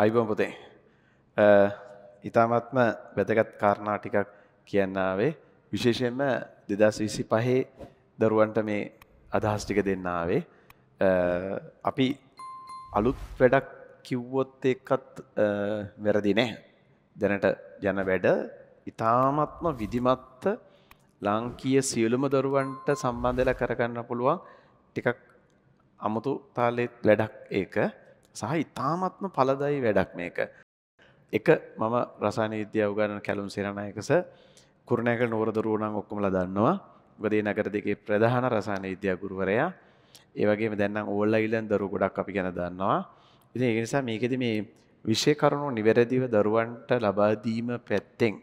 අයිබෝම් පොතේ ඉතාමත්ම වැදගත් කාරණා ටිකක් කියන්නාවේ විශේෂයෙන්ම දෙදස් විසි පහේ දරුවන්ට මේ අදහස් ටික දෙන්නාවේ අපි අලුත් වැඩක් කිව්වොත් එක්කත් වැරදි නෑ දැනට ජන වැඩ ඉතාමත්ම විදිමත්ත ලංකීය සියලුම දරුවන්ට සම්බන්ධල කරගන්න පුළුවන් ටිකක් අමුතු තාලෙත් වැඩක් ඒක සහ ඉතාමත්ම පලදයි වැඩක් මේක. එක මම රසාන විද්‍යාව ගන්න කැලුම් සිරණයකස කුරුණෑක නෝර දරුවනම් ඔක්කොමලා දන්නවා. ගොඩේ නගර දෙකේ ප්‍රධාන රසායන විද්‍යා ගුරුවරයා. ඒ වගේම දැන් නම් ඕල්ලා ඉලන් දරුවෝ ගොඩක් අපි ගැන දන්නවා. ඉතින් ඒ නිසා මේකෙදි මේ විෂය කරුණු නිවැරදිව දරුවන්ට ලබා දීම පැත්තෙන්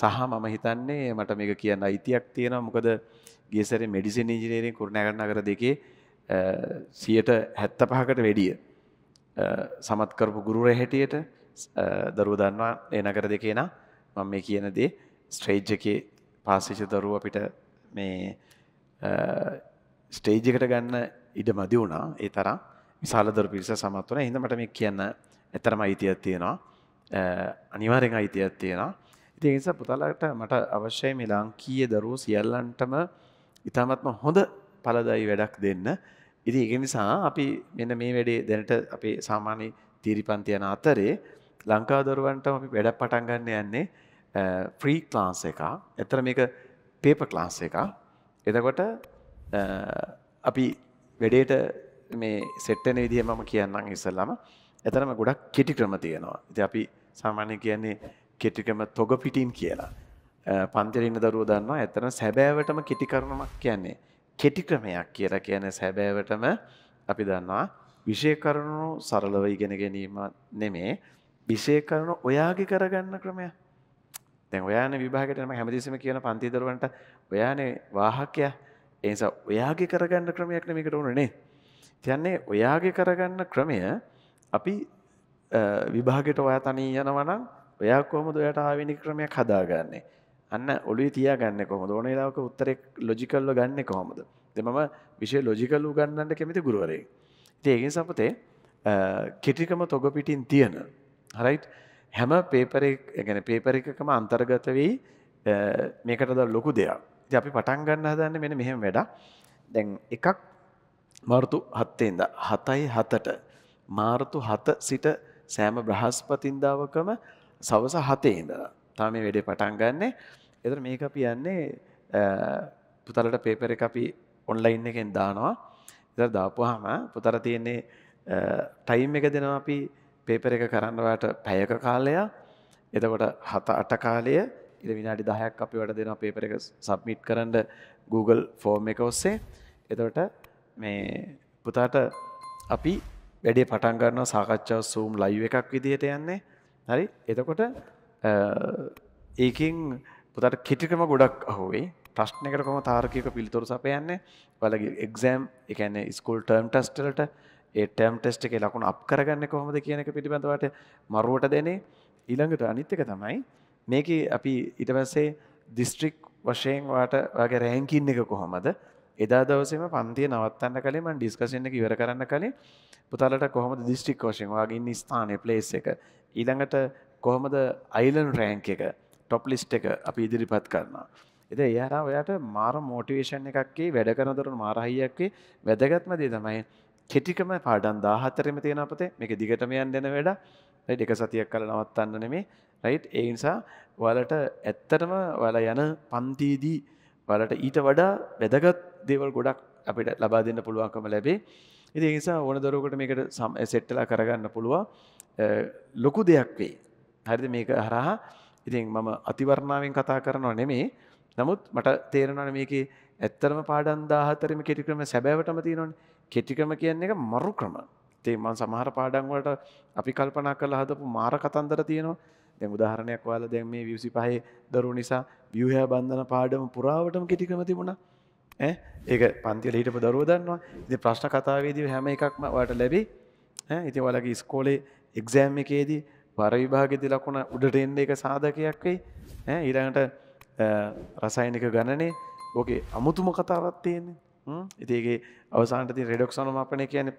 සහ මම හිතන්නේ මට මේක කියන්න අයිතියක් තියෙනවා මොකද ගියසරේ මෙඩිසින් ඉංජිනේරින් කුරුණෑගල නගර දෙකේ 175කට වැඩිය සමත් කරපු ගුරුර හැටියට දරුව දන්නවා ඒ නගර දෙකේන මම මේ කියන දේ ස්ට්‍රේජ්ජකේ පාසිච දරුව අපිට මේ ස්ටේජ්කට ගන්න ඉඩ මදි වුණා ඒ තරම් විශාලදර පිරිස සමත් වන හිඳමට මේ කියන්න ඇතරම අයිතියක් තියෙනවා අනිවාරෙන් අයිතියක් තියෙනවා ඉති නිසා පුතාලට මට අවශ්‍යයි මේ ලාංකීය දරුව සියල්ලන්ටම ඉතාමත්ම හොඳ පලදයි වැඩක් දෙන්න ඉති එක නිසා අපි මෙන්න මේ වැඩේ දැනට අපේ සාමාන්‍ය තීරිපන්ති යන අතරේ ලංකාදරුවන්ට අපි වැඩ පටන් ගන්න යන්නේ ෆ්‍රී ක්ලාස් එක. ඇත්තට මේක පේපර් ක්ලාස් එක. එතකොට අපි වැඩේට මේ සෙට් වෙන විදිහ මම කියන්නම් ඉස්සෙල්ලාම. එතරම් ගොඩක් කෙටි ක්‍රම තියෙනවා. ඉතින් අපි සාමාන්‍ය කියන්නේ කෙටි ක්‍රම තොග පිටින් කියලා. පන්තිරේ ඉන්න දරුවෝ දන්නවා. ඇත්තටම සැබෑවටම කෙටි කර්මයක් කියන්නේ කෙටික්‍රමයක් කියර කියන සැබෑවටම අපි දන්නවා විෂය කරනු සරලව ඉගෙන ගැනීම නෙමේ විෂය කරනු ඔයාගේ කරගන්න ක්‍රමය දැන් ඔයාන විභාගටම හැමදිසම කියන පන්තිදරුවන්ට ඔයානේ වාහකය එනිසා ඔයාගේ කරගන්න ක්‍රමයක් නමිකට ඕනනේ තියන්නේ ඔයාගේ කරගන්න ක්‍රමය අපි විභාගට ඔයා තනී යනවනම් ඔයා කොහොමද ඔයාට ආවෙනි ක්‍රමයක් හදාගන්නේ අන්න ඔලුවේ තියාගන්න කොහොමද ඕන වෙලාවක උත්තරේ ලොජිකල්ව ගන්න කොහොමද ඉතින් මම විශේෂ ලොජිකල් උගන්වන්න කැමති ගුරුවරයෙක් ඉතින් ඒකෙන් සපතේ කෙටිකම තොග පිටින් තියෙන හරයිට් හැම පේපර ගැන පේපර එකකම අන්තර්ගත වෙයි මේකට ද ලොකු දෙයක් ති අපි පටන් ගන්න හදන්න මෙන මෙහෙම වැඩ දැන් එකක් මාර්තු හත්තේද හතයි හතට මාර්තු හත සිට සෑම බ්‍රහස්පතින්දාවකම සවස හතේදලා තම මේ වැඩේ පටන් ගන්න එතර මේක අපි යන්නේ පුතලට පේපර එක අපි ඔන්ලයින් එකෙන් දානවා එත දාපුහම පුතර තියෙන්නේ ටයිම් එක දෙනවා අපි පේපර එක කරන්නවාට පැයක කාලයා එතකොට හත අට කාලය ඉර විනාඩි දහයක් අපි වට දෙනවා පේපර එක සබ්මිට් කරන්න Google ෆෝර්ම් එක ඔස්සේ එතකොට මේ පුතාට අපි වැඩේ පටන්ගන්න සාකච්ඡාව සූම් ලයිව එකක් විදිහට යන්නේ හරි එතකොට ඒකින් පුතට කෙටිකම ගොඩක් අහුවේ ප්‍රශ්නකට කොම තාර්කයක පිළිතුරු සපයන්න වලගේ එක්සෑම් එකන ස්කූල් ටර්ම් ටස්ටලට ඒ ටම් ටෙස්ට් එක ලකුණ අප කරගන්න කොහොමද කියනක පිළිබඳවට මරුවට දෙනේ ඊළඟට අනිත්්‍යක තමයි මේක අපි ඉටවස්සේ දිස්ත්‍රික් වශයෙන් වාට වගේ රෑංකින්න එක කොහොමද එදා දවසම පන්තිය නවත්තන්න කලේ මන් ඩිස්කසින්න ඉවර කරන්න කලින් පුතාලට කොහොම දිස්ත්‍රික් වශයෙන් වගේ ස්ථානය පලේස් එක ඊළඟට කොහොමද අයිලන් රෑන්ක එක ටොප්ලිස්ට් එක අපි ඉදිරිපත් කරනවා. එද එයාරා ඔයාට මාර මෝටිවේෂන් එකක්කේ වැඩ කරනදරන මාරහියක්කේ වැදගත්ම දේ තමයි කෙටිකම පාඩන් දාහත්තරම තියෙන අපතේ මේක දිගටමයන් දෙන වැඩ එක සතියක් කල නවත්තන්න නෙමේ රයිට් ඒනිසා වලට ඇත්තටම වල යන පන්තිීදී වලට ඊට වඩා වැදගත් දේවල් ගොඩක් අපිට ලබා දෙන්න පුළුවන්කම ලැබේ ඉති නිසා ඕන දරුවකට මේකට සම් සෙට්ටලා කරගන්න පුළුවන් ලොකු දෙයක් වේ හරිද මේක හරහා ඉතින් මම අතිවරණාවෙන් කතා කරනවා නෙමේ නමුත් මට තේරෙනවන මේක ඇත්තරම පාඩන් දාහතරම කෙටික්‍රම සැබෑවටම තියෙනවන කෙටික්‍රම කියන්න එක මරු ක්‍රම තේමන් සමහර පාඩන්වලට අපි කල්පනා කළ හදපු මාර කතන්දර තියෙනවා දැ උදාහරණයක් වාල දැන් මේ විසි පහහි දරු නිසා වියහය බන්ධන පාඩම පුරාවටම කෙටික්‍රම තිබුණා ඒක පන්තිල හිටපු දරුව දන්නවා ඉති ප්‍රශ්න කතාවේදී හැම එකක්ම වට ලැබේ ඉති වලගේ ස්කෝලේ එක්සෑම් එකේදී වර විභාගෙදි ලකුණ උඩට එන්න එක සාධකයක් වෙයි ඊළඟට රසයිනික ගණනේ ඕකේ අමුතුම කතාවත් තියෙන්නේ ඉතිගේ අවසාන්ටති රෙඩක්ෂනුම අපනය කියන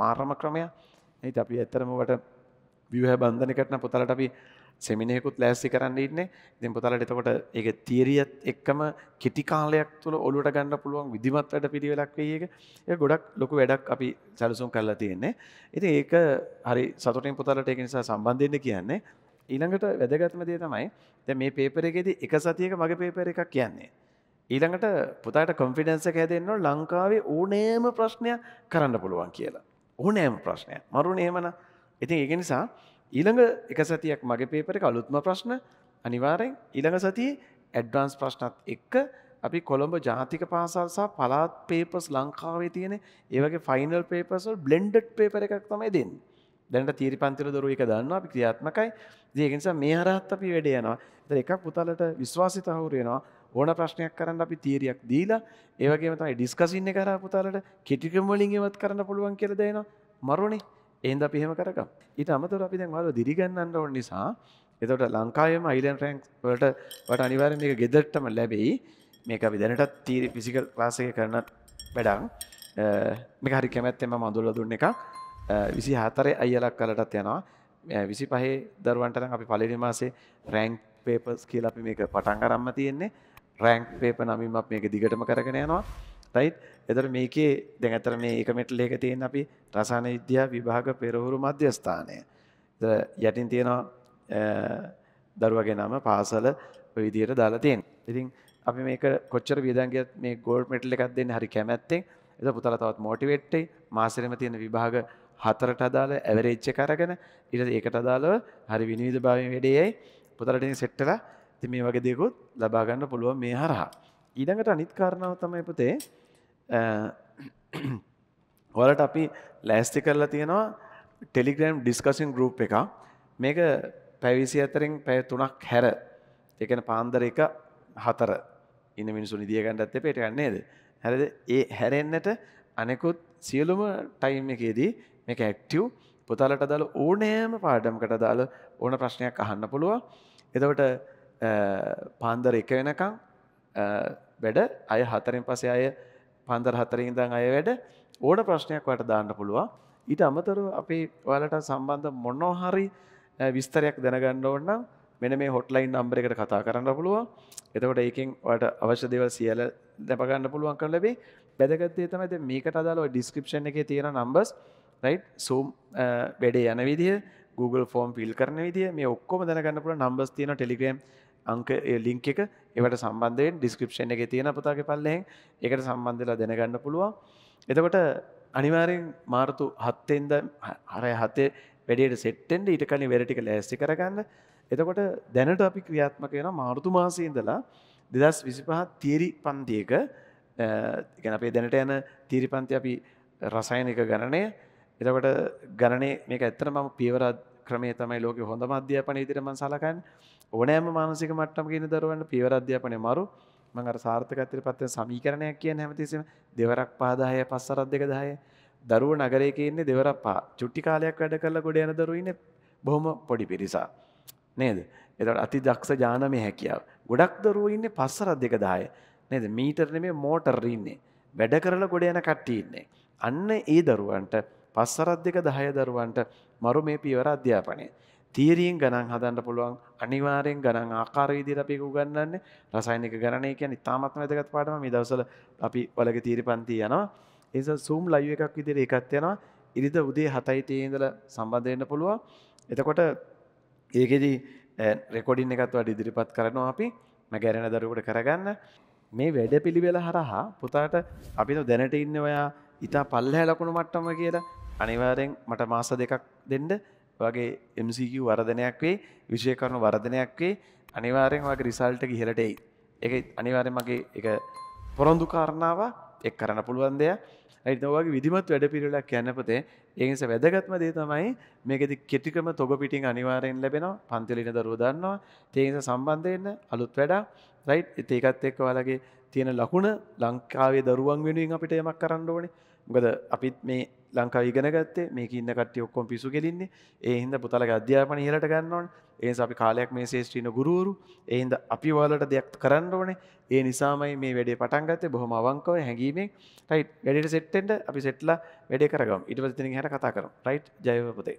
මාර්ම ක්‍රමය ඇයි අපි ඇත්තරමවට විවහ බන්ධනකටන පොතලට අපි සෙමිනයකුත් ලෑස්සි කරන්න ඉන්නේ දෙම් පුතාලට එතකොට ඒ තීරියත් එක්කම කෙටිකාලයක් තුළ ඔලුට ගන්න පුළුවන් විදිමත් වැඩ පිළිවෙලක් වේක ඒ ගොඩක් ලොකු වැඩක් අපි සැලසුම් කරලා තියෙන්නේ ඉතින් ඒක හරි සතුටින් පුතාලට ඒක නිසා සම්බන්ධෙන්න කියන්නේ ඊළඟට වැදගත්ම දේ තමයි දැන් මේ පේපර් එකේදී එක සතියක මගේ පේපර් එකක් කියන්නේ ඊළඟට පුතාට කොන්ෆිඩන්ස් එක හැදෙන්න ලංකාවේ ඕනෑම ප්‍රශ්නයක් කරන්න පුළුවන් කියලා ඕනෑම ප්‍රශ්නයක් මරුණ එහෙමන ඉතින් ඒක නිසා ඊළඟ එක සතියක් මගේ පේපර කලුත්ම ප්‍රශ්න අනිවාරෙන් ඊළඟ සති ඇඩ්වන්ස් ප්‍රශ්නත් එක්ක අපි කොළඹ ජාතික පාසල් සහ පලාත් පේපස් ලංකාවේ තියෙන ඒවගේ ෆයිනල් පේපසල් බ්ලෙන්ඩ් පේපර එකක් තමයි දෙන්න දැනට තීරි පන්තිර දරුව එක දන්න අපි ක්‍රියාත්මකයි දයකනිසා මේ හරහත් අපි වැඩ යනවා ද එකක් පුතාලට විශ්වාසිත හවුරයෙනවා ඕන ප්‍රශ්නයක් කරන්න අපි තීරයක් දීලා ඒවගේ තමයි ඩිස්කසින්න කරා පුතාලට කෙටිකම් වලින් ඒවත් කරන්න පුළුවන් කියල දෙනවා මරුණේ එන්ද පිහෙම කරකම් ඊට අමතර අපි දැන් වාල දිරිගන්නන්න ඕන නිසා එතකොට ලංකාවේම අයිලන්ඩ් රැන්ක් වලට වට අනිවාර්යෙන් මේක ගෙදරටම ලැබෙයි මේක අපි දැනටත් තීරි ෆිසිකල් ක්ලාස් එක කරන වැඩක් මේක හරි කැමැත්තෙන් මම අඳුල්ලා දුන්න එකක් 24 අයියලක් කලටත් යනවා 25 දරුවන්ට නම් අපි පළවෙනි මාසේ රැන්ක් පේපර්ස් කියලා අපි මේක පටන් අරන්ම තියෙන්නේ රැන්ක් පේපර් නමින් අපි මේක දිගටම කරගෙන යනවා රයිට් එතර මේකේ දැන් ඇතර මේ එකමෙටල් එක තියෙන් අපි රසාන විද්‍යා විභාග පෙරහුරු මධ්‍යස්ථානය යටින් තියෙනවා දරුවගේ නම පාසල විදියට දාලා තියෙන් ඉතින් අපි මේක කොච්චර වියදන්ගත් මේ ගෝල්ඩ් මෙටල් එකක් දෙන්න හරි කැමැත්තෙන් එත පුතල තවත් මෝටිවෙට්ටේ මාසරම තියෙන විභාග හතරට අදාළ ඇවරේච්ච කරගෙන ඉට ඒකට අදාළව හරි විනිවිධ භාවය වැඩේයයි පුතරටින් සෙට්ටලා ති මේ වගේ දෙකුත් ලබාගන්න පුළුවන් මේ හරහා ඊළඟට අනිත් කාරණාව තමයි පුතේ ඔයාලට අපි ලෑස්ති කරලා තියෙනවා ටෙලිග්‍රෑම් ඩිස්කසින් ගෲප් එක. මේක පැය 24න් පැය 3ක් හැර ඒ කියන්නේ පාන්දර 1 4 ඉන්න මිනිස්සු නිදිය ගන්නත් එපා ඒක නේද? හරිද? ඒ හැරෙන්නට අනෙකුත් සියලුම ටයිම් එකේදී මේක ඇක්ටිව් පුතාලට දාල ඕනෑම පාඩමකට දාල ඕන ප්‍රශ්නයක් අහන්න පුළුවන් එතවට පාන්දර එක වෙනකං වැඩ අය හතරින් පසේ අය පන්දර හතරින් දං අය වැඩ ඕඩ ප්‍රශ්නයක් වට දාන්න පුළුවන් ඊට අමතරු අපි ඔයාලට සම්බන්ධ මොන්නෝහරි විස්තරයක් දැනගන්න ඕන්නම් මෙන මේ හොට්ලයින් නම්බර එකට කතා කරන්න පුළුවන් එතකොට ඒකින් ඔට අවශ්‍ය දෙවල් සියල දැපගන්න පුළුවන් කර ලැබේ බැදගත්තේ තමයිද මේකට අදාලව ඩිස්ක්‍රපෂන් එක තියෙන නම්බස් රයි් සූම් වැඩේ යන විදිහ Google ෆෝම් පිල් කරන විදිහ මේ ඔක්කොම දැනගන්න පුළ නම්බස් තියෙන ටෙලිගම් අංක ලිංක එක ඒවට සම්බන්ධයෙන් ඩිස්ක්‍රපෂන් එක තියෙන පතාගේ පල්ලෙෙන් එකට සම්බන්ධලා දෙනගන්න පුළුවන් එතකොට අනිවාරෙන් මාර්තු හත්තෙන්ද හරය හතේ වැඩට සෙට්ටෙන්ට ඊට කලින් වැරටික ලෑස්ති කරගන්න එතකොට දැනට අපි ක්‍රියාත්මක වෙන මාර්තු මාසයඉඳලා දෙදස් විසිපහ තීරි පන්තියක ගැන අපේ දැනට යන තීරි පන්ති අපි රසයනික ගණනය එතකට ගණනේ මේක ඇත්තර මම පියවරත් ක්‍රමේ තමයි ලෝක හොඳ මධ්‍යපන ඉදිරම සලකන් ඕනෑම මානසික මට්ටමක ඉන්න දරුවන්ට පියවර අධ්‍යාපනය මරු මම අර සාර්ථකත්වයට පත් වෙන සමීකරණයක් කියන්නේ හැමතිස්සෙම දෙවරක් 5 10 පස්සරක් දෙක 10 දරුවෝ නගරයක ඉන්නේ දෙවරක් 5 චුට්ටි කාලයක් වැඩ කරලා ගොඩ යන දරුවෝ ඉන්නේ බොහොම පොඩි පිරිසක් නේද එතට අති දක්ෂ ජානමය හැකියාව. ගොඩක් දරුව ඉන්න පස්සරත් දෙක දාය නද මීටරන මේ මෝටර්රඉන්නේ. වැඩ කරලා ගොඩ යන කට්ටඉන්නේ. අන්න ඒ දරුවන්ට පස්සරත් දෙක දහය දරුවන්ට මරු මේ පියවර අධ්‍යාපනය. තීරීෙන් ගණන් හදන්න පුළුවන් අනිවාරයෙන් ගණන් ආකාර විදිහට අපි උගන්වන්නේ රසායනික ගණනය කියන්නේ ඉතාමත්ම වැදගත් පාඩම මේ දවස්වල අපි වලගේ තීරි පන්ති යනවා ඒ නිසා Zoom live එකක් විදිහට ඒකත් යනවා ඉරිද උදේ 7:30 ඉඳලා සම්බන්ධ වෙන්න පුළුවන් එතකොට ඒකෙදි රෙකෝඩින් එකත් වැඩි ඉදිරිපත් කරනවා අපි මගැරෙන දරුවට කරගන්න මේ වැඩ පිළිවෙල හරහා පුතාට අපිට දැනට ඉන්න ඔයා ඉතා පල්ලහැ ලකුණු මට්ටම කියලා අනිවාරෙන් මට මාස දෙකක් දෙන්න වගේ MCQ වරධනයක් වේ විෂය කරනු වරධනයක් වේ අනිවාරයෙන් වගේ රිසල්ට ඉහලට එයි එක අනිවාරය මගේ එක පොරොන්දු කාරණාව එක් කරන්න පුළුවන් දෙය ඇයිතවගේ විදිමත් වැඩ පිරිලක් යන්නපතේ ඒනිස වැදගත්ම දේ තමයි මේකෙදි කෙටිකම තොග පිටින් අනිවාරයෙන් ලැබෙනවා පන්තිලින දරුව දන්නවා තේනිස සම්බන්ධයන්න අලුත් වැඩා රයි් ඒකත් එක්ක වලගේ තියෙන ලකුණ ලංකාවේ දරුවන් වෙනුවෙන් අපිට යමක් කරන්න ඕනේ ගද අපිත් මේ ලංකා ඉගෙන ගත්තේ මේක ඉන්න කට ඔක්කොම පිසු කෙලින්නේ ඒහින්ද පුතලක අධ්‍යාපන ඉහලට ගන්නවන ඒ අපි කාලයක් මේ ශේෂ්ට්‍රීන ගුරුවරු එහින්ද අපි වලට දෙයක් කරන්න ඕනේ ඒ නිසාමයි මේ වැඩේ පටන්ගත්තේ බොහොම අවංකව හැඟීමේ රයිට් වැඩට සෙට්ටෙන්ට අපි සෙට්ලා වැඩේ කරගම් ඉටවස තින හැට කතා කරම් රයිට් ජයවපතේ